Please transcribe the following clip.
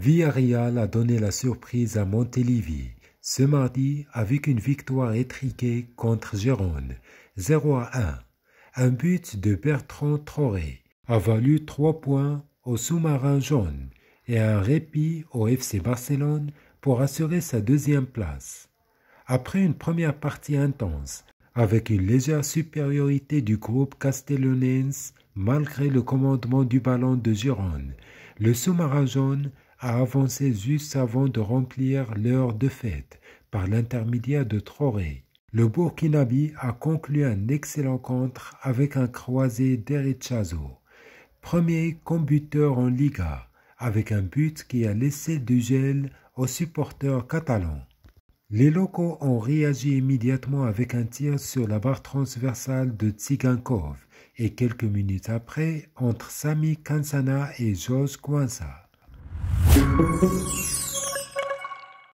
Villarreal a donné la surprise à Montélivi ce mardi avec une victoire étriquée contre Gérone, 0 à 1. Un but de Bertrand Troré a valu trois points au sous-marin jaune et un répit au FC Barcelone pour assurer sa deuxième place. Après une première partie intense, avec une légère supériorité du groupe Castellonens, malgré le commandement du ballon de Gironde. Le sous-marin jaune a avancé juste avant de remplir l'heure de fête par l'intermédiaire de Troré. Le Burkinabi a conclu un excellent contre avec un croisé Derichazo, premier combuteur en Liga, avec un but qui a laissé du gel aux supporters catalans. Les locaux ont réagi immédiatement avec un tir sur la barre transversale de Tsigankov et quelques minutes après entre Sami Kansana et Georges Kwanza.